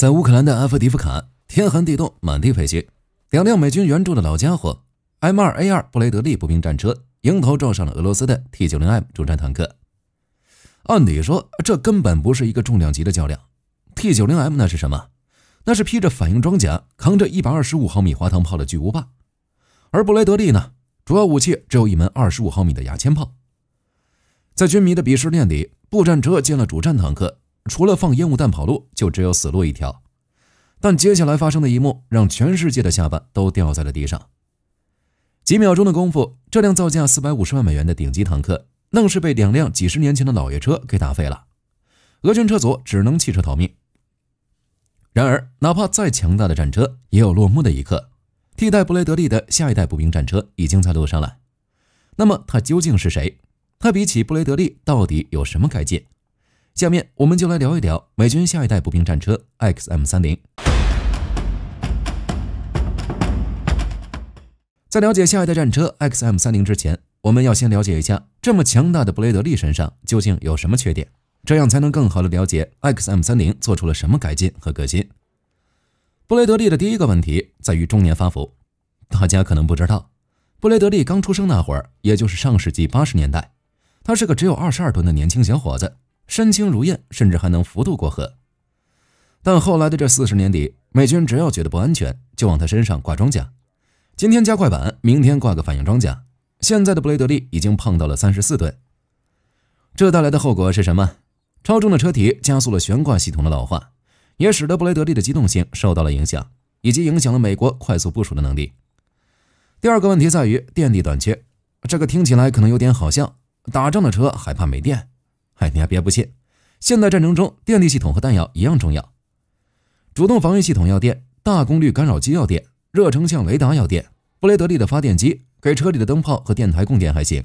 在乌克兰的阿夫迪夫卡，天寒地冻，满地飞墟。两辆美军援助的老家伙 M2A2 布雷德利步兵战车迎头撞上了俄罗斯的 T90M 主战坦克。按理说，这根本不是一个重量级的较量。T90M 那是什么？那是披着反应装甲、扛着125毫米滑膛炮的巨无霸。而布雷德利呢，主要武器只有一门25毫米的牙签炮。在军迷的鄙视链里，步战车进了主战坦克。除了放烟雾弹跑路，就只有死路一条。但接下来发生的一幕，让全世界的下巴都掉在了地上。几秒钟的功夫，这辆造价四百五十万美元的顶级坦克，愣是被两辆几十年前的老爷车给打废了。俄军车组只能弃车逃命。然而，哪怕再强大的战车，也有落幕的一刻。替代布雷德利的下一代步兵战车已经在路上了。那么，他究竟是谁？他比起布雷德利到底有什么改进？下面我们就来聊一聊美军下一代步兵战车 XM 三零。在了解下一代战车 XM 三零之前，我们要先了解一下这么强大的布雷德利身上究竟有什么缺点，这样才能更好的了解 XM 三零做出了什么改进和革新。布雷德利的第一个问题在于中年发福。大家可能不知道，布雷德利刚出生那会儿，也就是上世纪八十年代，他是个只有二十二吨的年轻小伙子。身轻如燕，甚至还能浮渡过河。但后来的这四十年里，美军只要觉得不安全，就往他身上挂装甲。今天加快板，明天挂个反应装甲。现在的布雷德利已经胖到了三十四吨，这带来的后果是什么？超重的车体加速了悬挂系统的老化，也使得布雷德利的机动性受到了影响，以及影响了美国快速部署的能力。第二个问题在于电力短缺，这个听起来可能有点好笑，打仗的车还怕没电。哎，你还别不信，现代战争中电力系统和弹药一样重要。主动防御系统要电，大功率干扰机要电，热成像雷达要电，布雷德利的发电机给车里的灯泡和电台供电还行。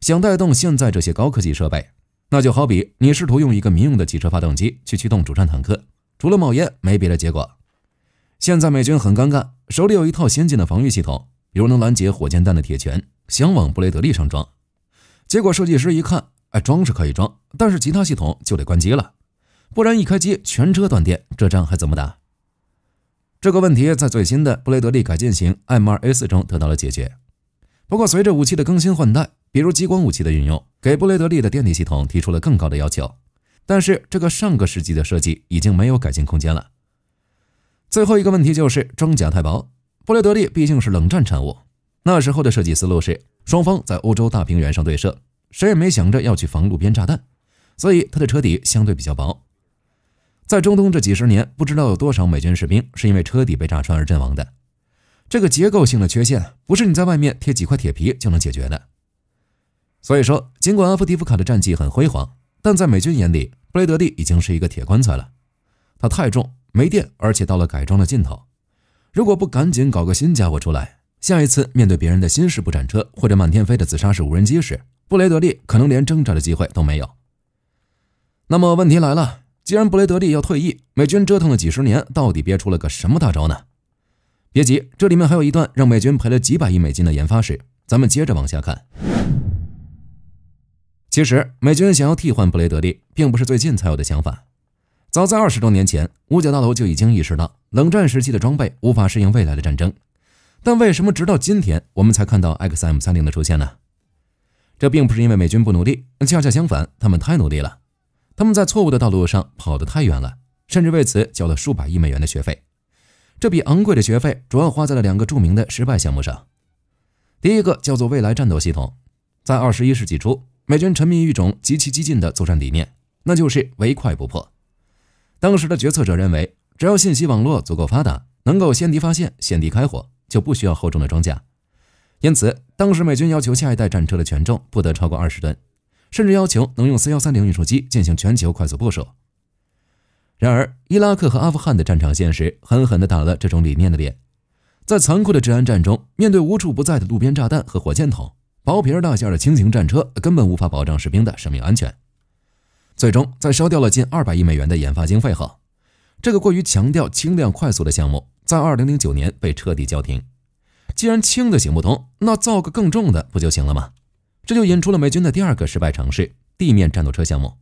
想带动现在这些高科技设备，那就好比你试图用一个民用的汽车发动机去驱动主战坦克，除了冒烟没别的结果。现在美军很尴尬，手里有一套先进的防御系统，比如能拦截火箭弹的铁拳，想往布雷德利上装，结果设计师一看，哎，装是可以装。但是其他系统就得关机了，不然一开机全车断电，这仗还怎么打？这个问题在最新的布雷德利改进型 m 2 4中得到了解决。不过随着武器的更新换代，比如激光武器的运用，给布雷德利的电力系统提出了更高的要求。但是这个上个世纪的设计已经没有改进空间了。最后一个问题就是装甲太薄。布雷德利毕竟是冷战产物，那时候的设计思路是双方在欧洲大平原上对射，谁也没想着要去防路边炸弹。所以它的车底相对比较薄，在中东这几十年，不知道有多少美军士兵是因为车底被炸穿而阵亡的。这个结构性的缺陷不是你在外面贴几块铁皮就能解决的。所以说，尽管阿夫迪夫卡的战绩很辉煌，但在美军眼里，布雷德利已经是一个铁棺材了。它太重，没电，而且到了改装的尽头。如果不赶紧搞个新家伙出来，下一次面对别人的新式步战车或者满天飞的自杀式无人机时，布雷德利可能连挣扎的机会都没有。那么问题来了，既然布雷德利要退役，美军折腾了几十年，到底憋出了个什么大招呢？别急，这里面还有一段让美军赔了几百亿美金的研发史，咱们接着往下看。其实，美军想要替换布雷德利，并不是最近才有的想法。早在二十多年前，五角大楼就已经意识到，冷战时期的装备无法适应未来的战争。但为什么直到今天，我们才看到 XM30 的出现呢？这并不是因为美军不努力，恰恰相反，他们太努力了。他们在错误的道路上跑得太远了，甚至为此交了数百亿美元的学费。这笔昂贵的学费主要花在了两个著名的失败项目上。第一个叫做“未来战斗系统”。在二十一世纪初，美军沉迷于一种极其激进的作战理念，那就是“唯快不破”。当时的决策者认为，只要信息网络足够发达，能够先敌发现、先敌开火，就不需要厚重的装甲。因此，当时美军要求下一代战车的权重不得超过二十吨。甚至要求能用 C 幺三零运输机进行全球快速部署。然而，伊拉克和阿富汗的战场现实狠狠地打了这种理念的脸。在残酷的治安战中，面对无处不在的路边炸弹和火箭筒，薄皮大馅的轻型战车根本无法保障士兵的生命安全。最终，在烧掉了近二百亿美元的研发经费后，这个过于强调轻量快速的项目在二零零九年被彻底叫停。既然轻的行不通，那造个更重的不就行了吗？这就引出了美军的第二个失败尝试——地面战斗车项目，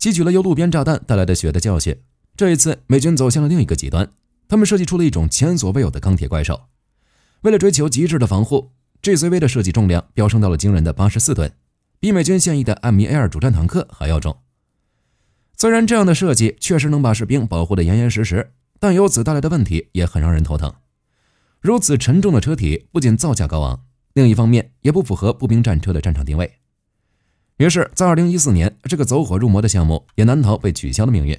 吸取了由路边炸弹带来的血的教训。这一次，美军走向了另一个极端，他们设计出了一种前所未有的钢铁怪兽。为了追求极致的防护，GCV 的设计重量飙升到了惊人的八十四吨，比美军现役的 M1A2 主战坦克还要重。虽然这样的设计确实能把士兵保护得严严实实，但由此带来的问题也很让人头疼。如此沉重的车体不仅造价高昂。另一方面，也不符合步兵战车的战场定位。于是，在2014年，这个走火入魔的项目也难逃被取消的命运。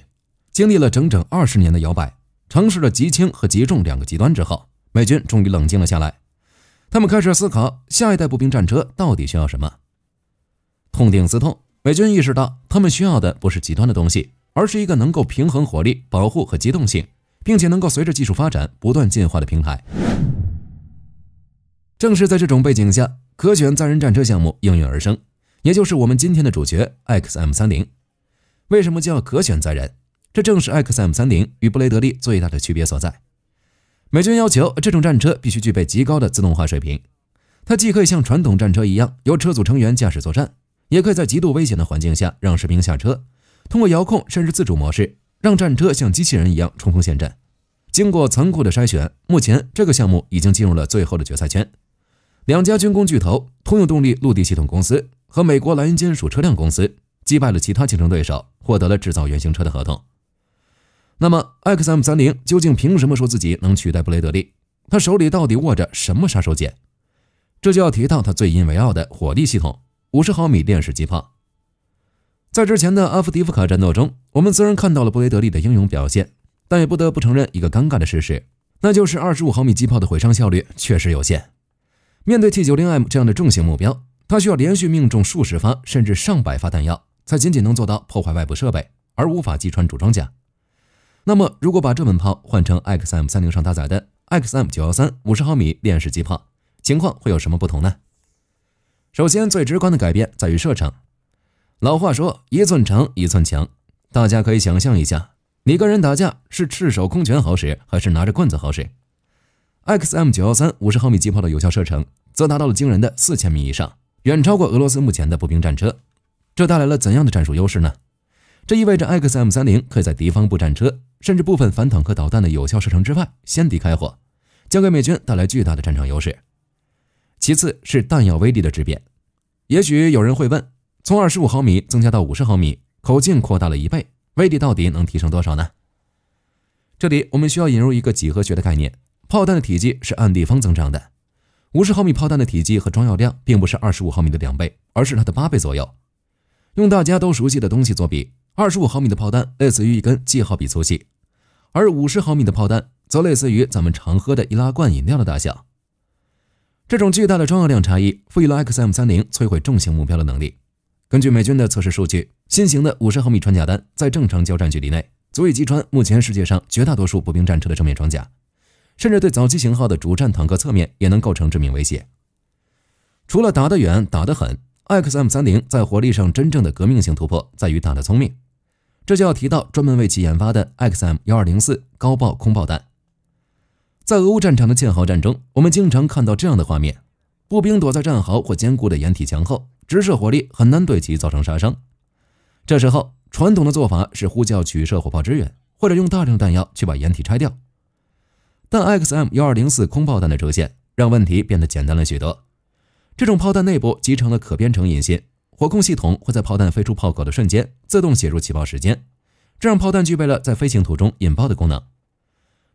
经历了整整二十年的摇摆，尝试了极轻和极重两个极端之后，美军终于冷静了下来。他们开始思考，下一代步兵战车到底需要什么。痛定思痛，美军意识到，他们需要的不是极端的东西，而是一个能够平衡火力、保护和机动性，并且能够随着技术发展不断进化的平台。正是在这种背景下，可选载人战车项目应运而生，也就是我们今天的主角 XM30。为什么叫可选载人？这正是 XM30 与布雷德利最大的区别所在。美军要求这种战车必须具备极高的自动化水平，它既可以像传统战车一样由车组成员驾驶作战，也可以在极度危险的环境下让士兵下车，通过遥控甚至自主模式让战车像机器人一样冲锋陷阵。经过残酷的筛选，目前这个项目已经进入了最后的决赛圈。两家军工巨头通用动力陆地系统公司和美国蓝金属车辆公司击败了其他竞争对手，获得了制造原型车的合同。那么，XM 三零究竟凭什么说自己能取代布雷德利？他手里到底握着什么杀手锏？这就要提到他最引为傲的火力系统——五十毫米链式机炮。在之前的阿夫迪夫卡战斗中，我们虽然看到了布雷德利的英勇表现，但也不得不承认一个尴尬的事实，那就是二十五毫米机炮的毁伤效率确实有限。面对 T90M 这样的重型目标，它需要连续命中数十发甚至上百发弹药，才仅仅能做到破坏外部设备，而无法击穿主装甲。那么，如果把这门炮换成 XM30 上搭载的 XM913 五十毫米链式机炮，情况会有什么不同呢？首先，最直观的改变在于射程。老话说“一寸长，一寸强”，大家可以想象一下，你跟人打架是赤手空拳好使，还是拿着棍子好使？XM913 五十毫米机炮的有效射程。则达到了惊人的四千米以上，远超过俄罗斯目前的步兵战车。这带来了怎样的战术优势呢？这意味着 XM 三零可以在敌方步战车甚至部分反坦克导弹的有效射程之外先敌开火，将给美军带来巨大的战场优势。其次是弹药威力的质变。也许有人会问：从二十五毫米增加到五十毫米，口径扩大了一倍，威力到底能提升多少呢？这里我们需要引入一个几何学的概念：炮弹的体积是按立方增长的。五十毫米炮弹的体积和装药量并不是二十五毫米的两倍，而是它的八倍左右。用大家都熟悉的东西作比，二十五毫米的炮弹类似于一根记号笔粗细，而五十毫米的炮弹则类似于咱们常喝的易拉罐饮料的大小。这种巨大的装药量差异赋予了 XM30 摧毁重型目标的能力。根据美军的测试数据，新型的五十毫米穿甲弹在正常交战距离内，足以击穿目前世界上绝大多数步兵战车的正面装甲。甚至对早期型号的主战坦克侧面也能构成致命威胁。除了打得远、打得狠，XM30 在火力上真正的革命性突破在于打得聪明。这就要提到专门为其研发的 XM1204 高爆空爆弹。在俄乌战场的堑壕战中，我们经常看到这样的画面：步兵躲在战壕或坚固的掩体墙后，直射火力很难对其造成杀伤。这时候，传统的做法是呼叫取射火炮支援，或者用大量弹药去把掩体拆掉。但 X M 幺二零四空爆弹的出现让问题变得简单了许多。这种炮弹内部集成了可编程引信，火控系统会在炮弹飞出炮口的瞬间自动写入起爆时间，这让炮弹具备了在飞行途中引爆的功能。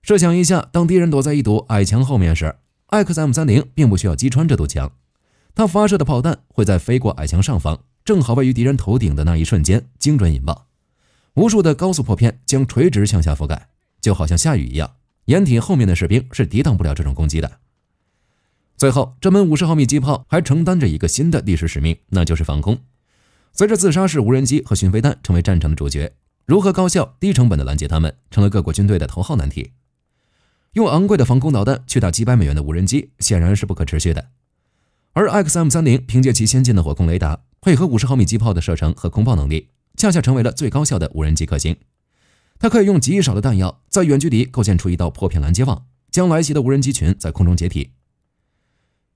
设想一下，当敌人躲在一堵矮墙后面时，X M 三零并不需要击穿这堵墙，它发射的炮弹会在飞过矮墙上方，正好位于敌人头顶的那一瞬间精准引爆。无数的高速破片将垂直向下覆盖，就好像下雨一样。掩体后面的士兵是抵挡不了这种攻击的。最后，这门五十毫米机炮还承担着一个新的历史使命，那就是防空。随着自杀式无人机和巡飞弹成为战场的主角，如何高效、低成本的拦截它们，成了各国军队的头号难题。用昂贵的防空导弹去打几百美元的无人机，显然是不可持续的。而 XM 三零凭借其先进的火控雷达，配合五十毫米机炮的射程和空爆能力，恰恰成为了最高效的无人机克星。它可以用极少的弹药，在远距离构建出一道破片拦截网，将来袭的无人机群在空中解体。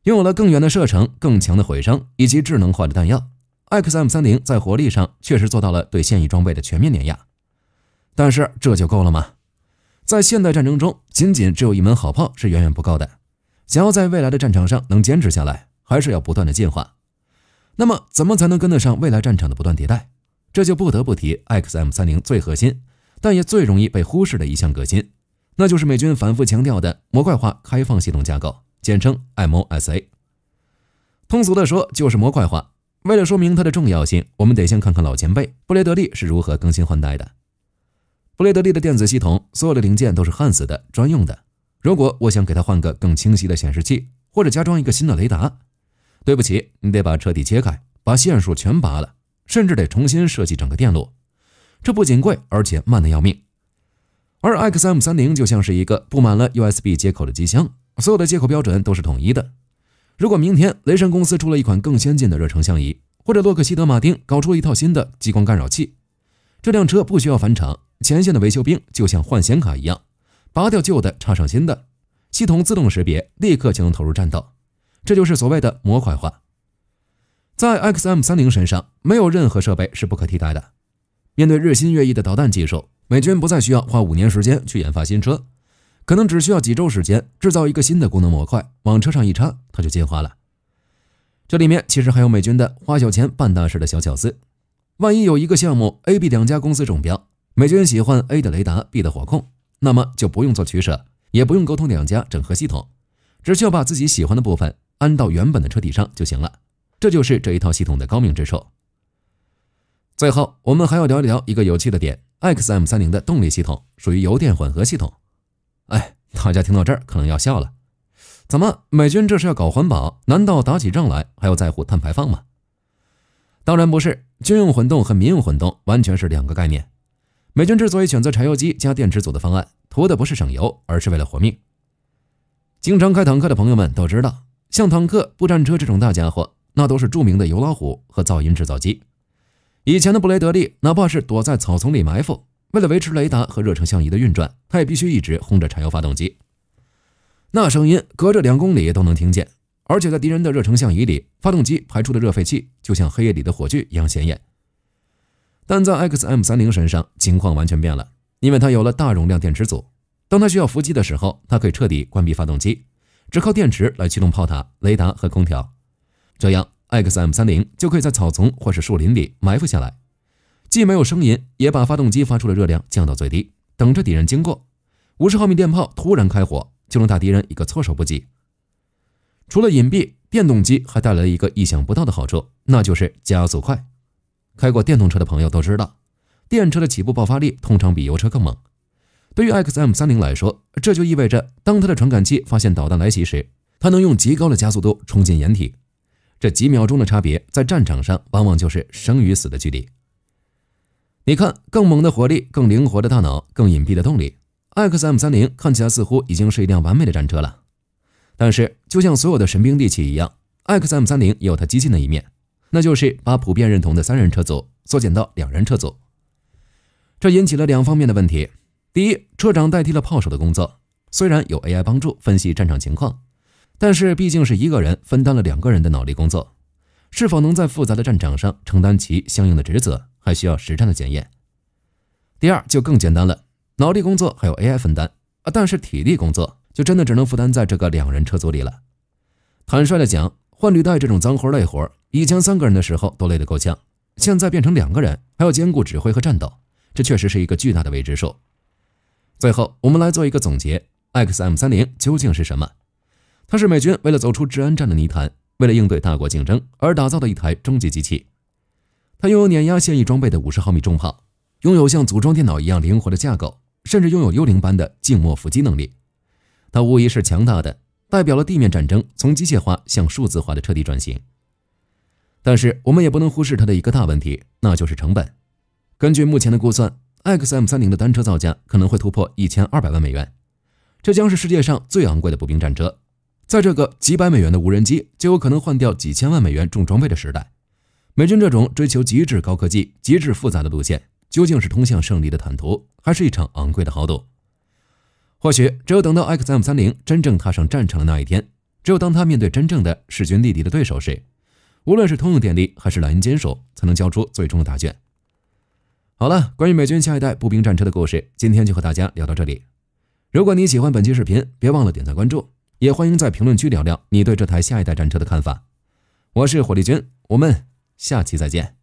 拥有了更远的射程、更强的毁伤以及智能化的弹药，XM 三零在火力上确实做到了对现役装备的全面碾压。但是这就够了吗？在现代战争中，仅仅只有一门好炮是远远不够的。想要在未来的战场上能坚持下来，还是要不断的进化。那么，怎么才能跟得上未来战场的不断迭代？这就不得不提 XM 三零最核心。但也最容易被忽视的一项革新，那就是美军反复强调的模块化开放系统架构，简称 MOSA。通俗的说，就是模块化。为了说明它的重要性，我们得先看看老前辈布雷德利是如何更新换代的。布雷德利的电子系统，所有的零件都是焊死的、专用的。如果我想给他换个更清晰的显示器，或者加装一个新的雷达，对不起，你得把车底切开，把线束全拔了，甚至得重新设计整个电路。这不仅贵，而且慢得要命。而 XM 三零就像是一个布满了 USB 接口的机箱，所有的接口标准都是统一的。如果明天雷神公司出了一款更先进的热成像仪，或者洛克希德马丁搞出一套新的激光干扰器，这辆车不需要返厂，前线的维修兵就像换显卡一样，拔掉旧的，插上新的，系统自动识别，立刻就能投入战斗。这就是所谓的模块化。在 XM 三零身上，没有任何设备是不可替代的。面对日新月异的导弹技术，美军不再需要花五年时间去研发新车，可能只需要几周时间制造一个新的功能模块，往车上一插，它就进化了。这里面其实还有美军的花小钱办大事的小巧思。万一有一个项目 A、B 两家公司中标，美军喜欢 A 的雷达，B 的火控，那么就不用做取舍，也不用沟通两家整合系统，只需要把自己喜欢的部分安到原本的车体上就行了。这就是这一套系统的高明之处。最后，我们还要聊一聊一个有趣的点：XM30 的动力系统属于油电混合系统。哎，大家听到这儿可能要笑了，怎么美军这是要搞环保？难道打起仗来还要在乎碳排放吗？当然不是，军用混动和民用混动完全是两个概念。美军之所以选择柴油机加电池组的方案，图的不是省油，而是为了活命。经常开坦克的朋友们都知道，像坦克、步战车这种大家伙，那都是著名的油老虎和噪音制造机。以前的布雷德利，哪怕是躲在草丛里埋伏，为了维持雷达和热成像仪的运转，他也必须一直轰着柴油发动机。那声音隔着两公里都能听见，而且在敌人的热成像仪里，发动机排出的热废气就像黑夜里的火炬一样显眼。但在 XM-30 身上情况完全变了，因为它有了大容量电池组。当它需要伏击的时候，它可以彻底关闭发动机，只靠电池来驱动炮塔、雷达和空调，这样。XM 三零就可以在草丛或是树林里埋伏下来，既没有声音，也把发动机发出的热量降到最低，等着敌人经过。五十毫米电炮突然开火，就能打敌人一个措手不及。除了隐蔽，电动机还带来了一个意想不到的好处，那就是加速快。开过电动车的朋友都知道，电车的起步爆发力通常比油车更猛。对于 XM 三零来说，这就意味着当它的传感器发现导弹来袭时，它能用极高的加速度冲进掩体。这几秒钟的差别，在战场上往往就是生与死的距离。你看，更猛的火力，更灵活的大脑，更隐蔽的动力，X M 三零看起来似乎已经是一辆完美的战车了。但是，就像所有的神兵利器一样，X M 三零也有它激进的一面，那就是把普遍认同的三人车组缩减到两人车组。这引起了两方面的问题：第一，车长代替了炮手的工作，虽然有 AI 帮助分析战场情况。但是毕竟是一个人分担了两个人的脑力工作，是否能在复杂的战场上承担起相应的职责，还需要实战的检验。第二就更简单了，脑力工作还有 AI 分担啊，但是体力工作就真的只能负担在这个两人车组里了。坦率的讲，换履带这种脏活累活，以前三个人的时候都累得够呛，现在变成两个人，还要兼顾指挥和战斗，这确实是一个巨大的未知数。最后，我们来做一个总结：XM 三零究竟是什么？它是美军为了走出治安战的泥潭，为了应对大国竞争而打造的一台终极机器。它拥有碾压现役装备的五十毫米重炮，拥有像组装电脑一样灵活的架构，甚至拥有幽灵般的静默伏击能力。它无疑是强大的，代表了地面战争从机械化向数字化的彻底转型。但是我们也不能忽视它的一个大问题，那就是成本。根据目前的估算，XM30 的单车造价可能会突破一千二百万美元，这将是世界上最昂贵的步兵战车。在这个几百美元的无人机就有可能换掉几千万美元重装备的时代，美军这种追求极致高科技、极致复杂的路线，究竟是通向胜利的坦途，还是一场昂贵的豪赌？或许只有等到 XM 三零真正踏上战场的那一天，只有当他面对真正的势均力敌的对手时，无论是通用电力还是蓝鹰坚守，才能交出最终的答卷。好了，关于美军下一代步兵战车的故事，今天就和大家聊到这里。如果你喜欢本期视频，别忘了点赞关注。也欢迎在评论区聊聊你对这台下一代战车的看法。我是火力军，我们下期再见。